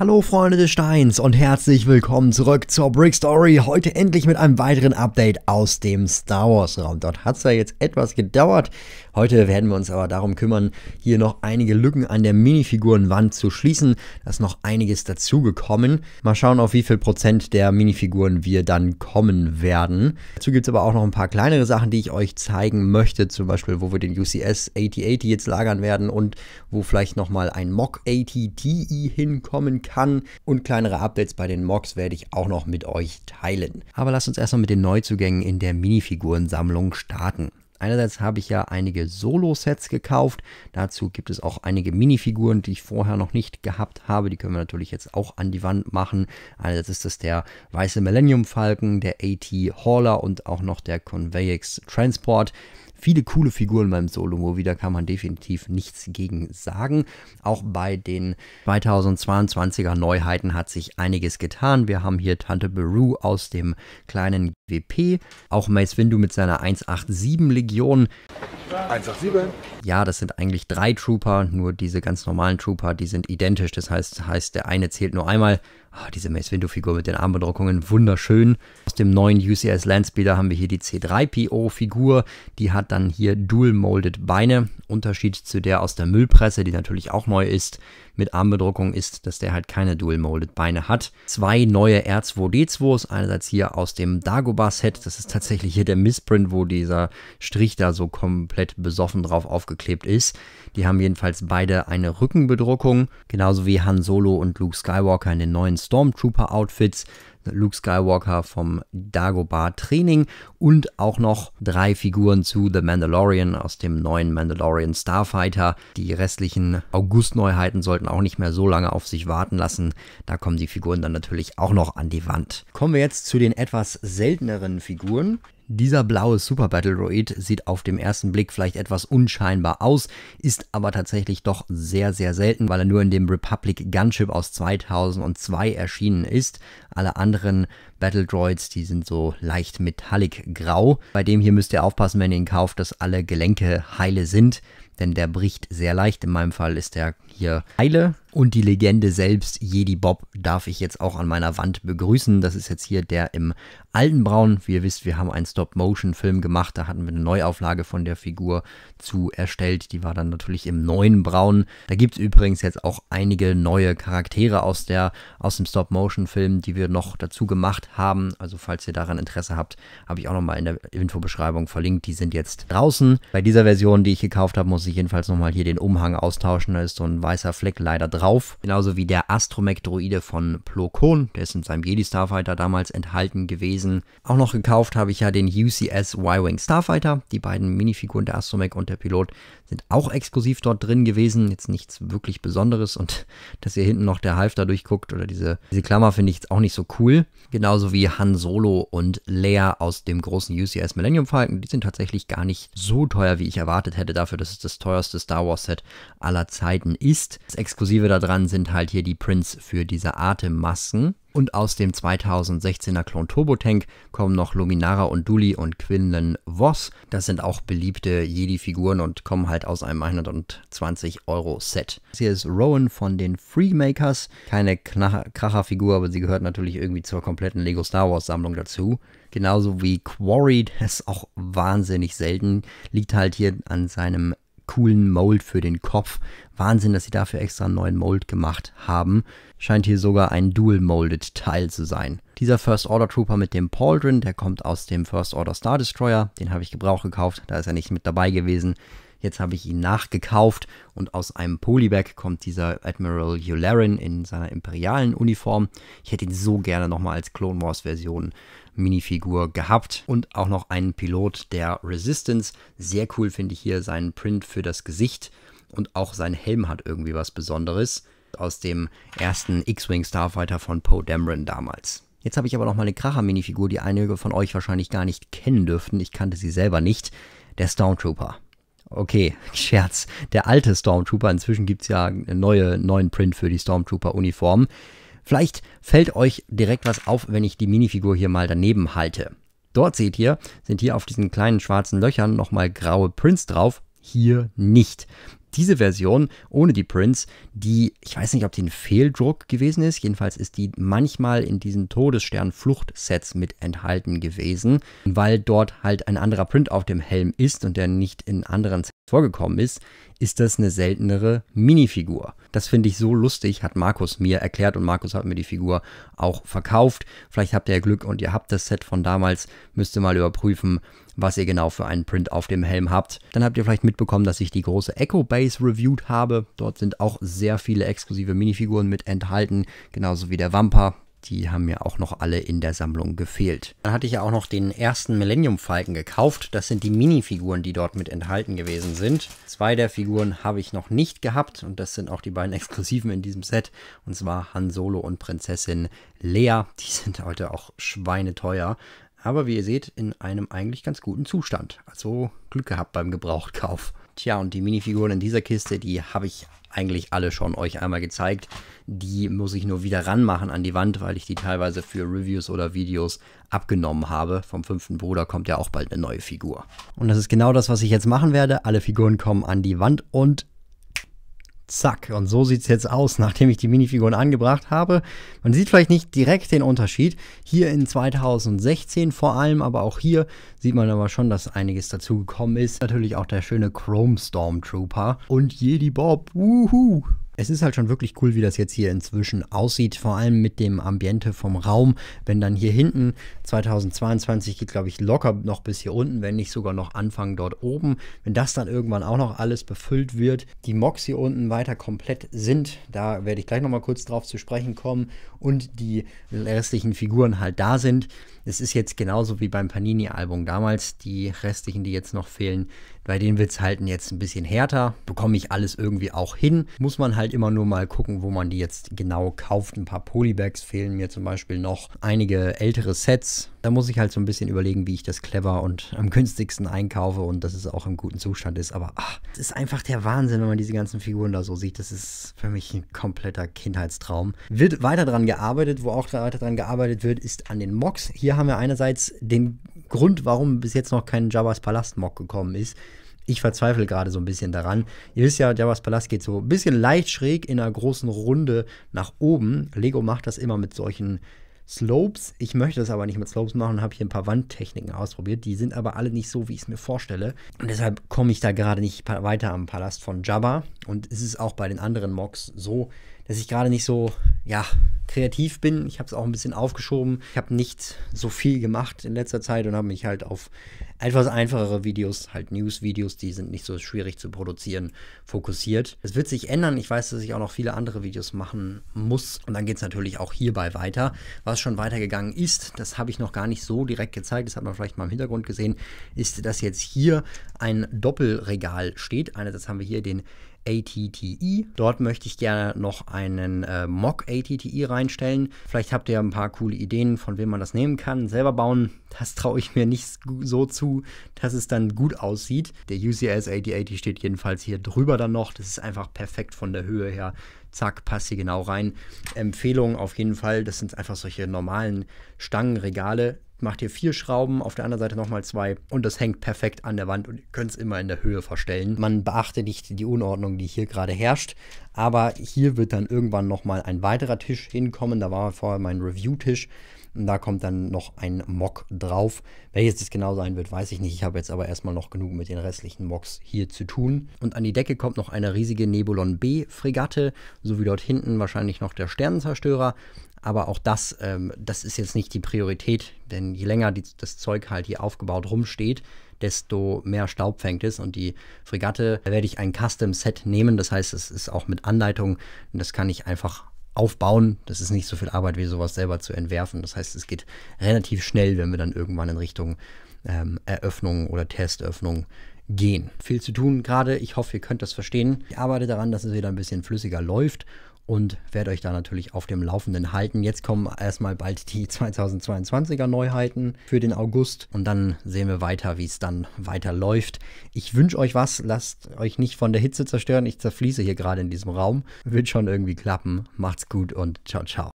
Hallo Freunde des Steins und herzlich willkommen zurück zur Brick Story. Heute endlich mit einem weiteren Update aus dem Star Wars Raum. Dort hat es ja jetzt etwas gedauert. Heute werden wir uns aber darum kümmern, hier noch einige Lücken an der Minifigurenwand zu schließen. Da ist noch einiges dazugekommen. Mal schauen, auf wie viel Prozent der Minifiguren wir dann kommen werden. Dazu gibt es aber auch noch ein paar kleinere Sachen, die ich euch zeigen möchte. Zum Beispiel, wo wir den UCS 8080 jetzt lagern werden und wo vielleicht nochmal ein Mock 80 DE hinkommen kann kann. Und kleinere Updates bei den Mocks werde ich auch noch mit euch teilen. Aber lasst uns erstmal mit den Neuzugängen in der Minifigurensammlung starten. Einerseits habe ich ja einige Solo-Sets gekauft. Dazu gibt es auch einige Minifiguren, die ich vorher noch nicht gehabt habe. Die können wir natürlich jetzt auch an die Wand machen. Einerseits ist das der weiße Millennium Falcon, der AT Hauler und auch noch der Conveyx Transport viele coole Figuren beim Solo-Movie, da kann man definitiv nichts gegen sagen. Auch bei den 2022er Neuheiten hat sich einiges getan. Wir haben hier Tante Beru aus dem kleinen WP, auch Mace Windu mit seiner 187-Legion. 187? Ja, das sind eigentlich drei Trooper, nur diese ganz normalen Trooper, die sind identisch. Das heißt, heißt der eine zählt nur einmal. Oh, diese Mace Windu-Figur mit den Armbedruckungen, wunderschön. Aus dem neuen UCS Landspeeder haben wir hier die C3PO-Figur. Die hat dann hier Dual-Molded Beine. Unterschied zu der aus der Müllpresse, die natürlich auch neu ist, mit Armbedruckung ist, dass der halt keine Dual-Molded Beine hat. Zwei neue R2D2s, einerseits hier aus dem Dagobah-Set, das ist tatsächlich hier der Missprint, wo dieser Strich da so komplett besoffen drauf aufgeklebt ist. Die haben jedenfalls beide eine Rückenbedruckung, genauso wie Han Solo und Luke Skywalker in den neuen Stormtrooper-Outfits. Luke Skywalker vom Dagobah Training und auch noch drei Figuren zu The Mandalorian aus dem neuen Mandalorian Starfighter. Die restlichen August-Neuheiten sollten auch nicht mehr so lange auf sich warten lassen. Da kommen die Figuren dann natürlich auch noch an die Wand. Kommen wir jetzt zu den etwas selteneren Figuren. Dieser blaue Super Battle Droid sieht auf dem ersten Blick vielleicht etwas unscheinbar aus, ist aber tatsächlich doch sehr, sehr selten, weil er nur in dem Republic Gunship aus 2002 erschienen ist. Alle anderen Battle Droids, die sind so leicht metallic grau. Bei dem hier müsst ihr aufpassen, wenn ihr ihn kauft, dass alle Gelenke heile sind denn der bricht sehr leicht. In meinem Fall ist er hier heile. Und die Legende selbst, Jedi Bob, darf ich jetzt auch an meiner Wand begrüßen. Das ist jetzt hier der im alten Braun. Wie ihr wisst, wir haben einen Stop-Motion-Film gemacht. Da hatten wir eine Neuauflage von der Figur zu erstellt. Die war dann natürlich im neuen Braun. Da gibt es übrigens jetzt auch einige neue Charaktere aus, der, aus dem Stop-Motion-Film, die wir noch dazu gemacht haben. Also falls ihr daran Interesse habt, habe ich auch nochmal in der Infobeschreibung verlinkt. Die sind jetzt draußen. Bei dieser Version, die ich gekauft habe, muss ich ich jedenfalls nochmal hier den Umhang austauschen. Da ist so ein weißer Fleck leider drauf. Genauso wie der Astromech-Droide von Plo Koon. Der ist in seinem Jedi Starfighter damals enthalten gewesen. Auch noch gekauft habe ich ja den UCS Y-Wing Starfighter. Die beiden Minifiguren, der Astromech und der Pilot, sind auch exklusiv dort drin gewesen. Jetzt nichts wirklich Besonderes. Und dass hier hinten noch der Half da durchguckt oder diese, diese Klammer finde ich jetzt auch nicht so cool. Genauso wie Han Solo und Leia aus dem großen UCS Millennium Falcon. Die sind tatsächlich gar nicht so teuer, wie ich erwartet hätte dafür, dass es das teuerste Star Wars Set aller Zeiten ist. Das Exklusive daran sind halt hier die Prints für diese Atemmasken. Und aus dem 2016er Klon Turbo Tank kommen noch Luminara und Dully und Quinlan Voss. Das sind auch beliebte Jedi-Figuren und kommen halt aus einem 120-Euro-Set. Das Hier ist Rowan von den Freemakers. Keine Kracherfigur, aber sie gehört natürlich irgendwie zur kompletten Lego Star Wars-Sammlung dazu. Genauso wie Quarry, das ist auch wahnsinnig selten. Liegt halt hier an seinem coolen Mold für den Kopf. Wahnsinn, dass sie dafür extra einen neuen Mold gemacht haben. Scheint hier sogar ein Dual-Molded Teil zu sein. Dieser First Order Trooper mit dem Pauldron, der kommt aus dem First Order Star Destroyer. Den habe ich Gebrauch gekauft, da ist er nicht mit dabei gewesen. Jetzt habe ich ihn nachgekauft und aus einem Polybag kommt dieser Admiral Yularen in seiner imperialen Uniform. Ich hätte ihn so gerne nochmal als Clone Wars Version Minifigur gehabt und auch noch einen Pilot der Resistance. Sehr cool finde ich hier seinen Print für das Gesicht und auch sein Helm hat irgendwie was Besonderes aus dem ersten X-Wing Starfighter von Poe Dameron damals. Jetzt habe ich aber noch mal eine Kracher-Minifigur, die einige von euch wahrscheinlich gar nicht kennen dürften. Ich kannte sie selber nicht. Der Stormtrooper. Okay, Scherz. Der alte Stormtrooper, inzwischen gibt es ja neue, neuen Print für die stormtrooper uniform Vielleicht fällt euch direkt was auf, wenn ich die Minifigur hier mal daneben halte. Dort seht ihr, sind hier auf diesen kleinen schwarzen Löchern nochmal graue Prints drauf, hier nicht diese Version ohne die Prints, die, ich weiß nicht, ob die ein Fehldruck gewesen ist, jedenfalls ist die manchmal in diesen Todesstern-Fluchtsets mit enthalten gewesen, weil dort halt ein anderer Print auf dem Helm ist und der nicht in anderen Sets vorgekommen ist, ist das eine seltenere Minifigur. Das finde ich so lustig, hat Markus mir erklärt und Markus hat mir die Figur auch verkauft. Vielleicht habt ihr ja Glück und ihr habt das Set von damals, müsst ihr mal überprüfen was ihr genau für einen Print auf dem Helm habt. Dann habt ihr vielleicht mitbekommen, dass ich die große Echo Base reviewed habe. Dort sind auch sehr viele exklusive Minifiguren mit enthalten, genauso wie der Wampa, die haben mir auch noch alle in der Sammlung gefehlt. Dann hatte ich ja auch noch den ersten Millennium Falken gekauft. Das sind die Minifiguren, die dort mit enthalten gewesen sind. Zwei der Figuren habe ich noch nicht gehabt und das sind auch die beiden Exklusiven in diesem Set. Und zwar Han Solo und Prinzessin Lea. Die sind heute auch schweineteuer aber wie ihr seht, in einem eigentlich ganz guten Zustand. Also Glück gehabt beim Gebrauchtkauf. Tja, und die Minifiguren in dieser Kiste, die habe ich eigentlich alle schon euch einmal gezeigt. Die muss ich nur wieder ranmachen an die Wand, weil ich die teilweise für Reviews oder Videos abgenommen habe. Vom fünften Bruder kommt ja auch bald eine neue Figur. Und das ist genau das, was ich jetzt machen werde. Alle Figuren kommen an die Wand und Zack. Und so sieht es jetzt aus, nachdem ich die Minifiguren angebracht habe. Man sieht vielleicht nicht direkt den Unterschied. Hier in 2016 vor allem, aber auch hier sieht man aber schon, dass einiges dazugekommen ist. Natürlich auch der schöne Chrome Stormtrooper und Jedi Bob. Wuhu! Es ist halt schon wirklich cool, wie das jetzt hier inzwischen aussieht, vor allem mit dem Ambiente vom Raum. Wenn dann hier hinten 2022 geht, glaube ich, locker noch bis hier unten, wenn nicht sogar noch anfangen dort oben. Wenn das dann irgendwann auch noch alles befüllt wird, die Mocks hier unten weiter komplett sind, da werde ich gleich nochmal kurz drauf zu sprechen kommen und die restlichen Figuren halt da sind. Es ist jetzt genauso wie beim Panini-Album damals, die restlichen, die jetzt noch fehlen, bei denen wird es halt jetzt ein bisschen härter. Bekomme ich alles irgendwie auch hin, muss man halt halt immer nur mal gucken, wo man die jetzt genau kauft. Ein paar Polybags fehlen mir zum Beispiel noch. Einige ältere Sets. Da muss ich halt so ein bisschen überlegen, wie ich das clever und am günstigsten einkaufe und dass es auch im guten Zustand ist. Aber ah, es ist einfach der Wahnsinn, wenn man diese ganzen Figuren da so sieht. Das ist für mich ein kompletter Kindheitstraum. Wird weiter daran gearbeitet. Wo auch weiter daran gearbeitet wird, ist an den Mocks. Hier haben wir einerseits den Grund, warum bis jetzt noch kein Jabba's Palast Mock gekommen ist ich verzweifle gerade so ein bisschen daran. Ihr wisst ja, Jabba's Palast geht so ein bisschen leicht schräg in einer großen Runde nach oben. Lego macht das immer mit solchen Slopes. Ich möchte das aber nicht mit Slopes machen und habe hier ein paar Wandtechniken ausprobiert. Die sind aber alle nicht so, wie ich es mir vorstelle. Und deshalb komme ich da gerade nicht weiter am Palast von Jabba. Und es ist auch bei den anderen Mocks so, dass ich gerade nicht so, ja, kreativ bin. Ich habe es auch ein bisschen aufgeschoben. Ich habe nicht so viel gemacht in letzter Zeit und habe mich halt auf etwas einfachere Videos, halt News-Videos, die sind nicht so schwierig zu produzieren, fokussiert. Es wird sich ändern. Ich weiß, dass ich auch noch viele andere Videos machen muss. Und dann geht es natürlich auch hierbei weiter. Was schon weitergegangen ist, das habe ich noch gar nicht so direkt gezeigt. Das hat man vielleicht mal im Hintergrund gesehen, ist, dass jetzt hier ein Doppelregal steht. Einerseits haben wir hier den ATTI. E. Dort möchte ich gerne noch einen äh, Mock ATTI e reinstellen. Vielleicht habt ihr ja ein paar coole Ideen, von wem man das nehmen kann. Selber bauen, das traue ich mir nicht so zu, dass es dann gut aussieht. Der UCS 8080 e steht jedenfalls hier drüber dann noch. Das ist einfach perfekt von der Höhe her. Zack, passt hier genau rein. Empfehlung auf jeden Fall, das sind einfach solche normalen Stangenregale macht hier vier Schrauben, auf der anderen Seite nochmal zwei und das hängt perfekt an der Wand und ihr könnt es immer in der Höhe verstellen. Man beachte nicht die Unordnung, die hier gerade herrscht, aber hier wird dann irgendwann nochmal ein weiterer Tisch hinkommen. Da war vorher mein Review-Tisch und da kommt dann noch ein Mock drauf. Welches das genau sein wird, weiß ich nicht. Ich habe jetzt aber erstmal noch genug mit den restlichen Mocks hier zu tun. Und an die Decke kommt noch eine riesige Nebulon B-Fregatte, sowie dort hinten wahrscheinlich noch der Sternenzerstörer aber auch das, ähm, das ist jetzt nicht die Priorität, denn je länger die, das Zeug halt hier aufgebaut rumsteht, desto mehr Staub fängt es. Und die Fregatte, da werde ich ein Custom-Set nehmen. Das heißt, es ist auch mit Anleitung und das kann ich einfach aufbauen. Das ist nicht so viel Arbeit, wie sowas selber zu entwerfen. Das heißt, es geht relativ schnell, wenn wir dann irgendwann in Richtung ähm, Eröffnung oder Testöffnung gehen. Viel zu tun gerade. Ich hoffe, ihr könnt das verstehen. Ich arbeite daran, dass es wieder ein bisschen flüssiger läuft und werde euch da natürlich auf dem Laufenden halten. Jetzt kommen erstmal bald die 2022er Neuheiten für den August und dann sehen wir weiter, wie es dann weiter läuft. Ich wünsche euch was, lasst euch nicht von der Hitze zerstören. Ich zerfließe hier gerade in diesem Raum. Wird schon irgendwie klappen. Macht's gut und ciao, ciao.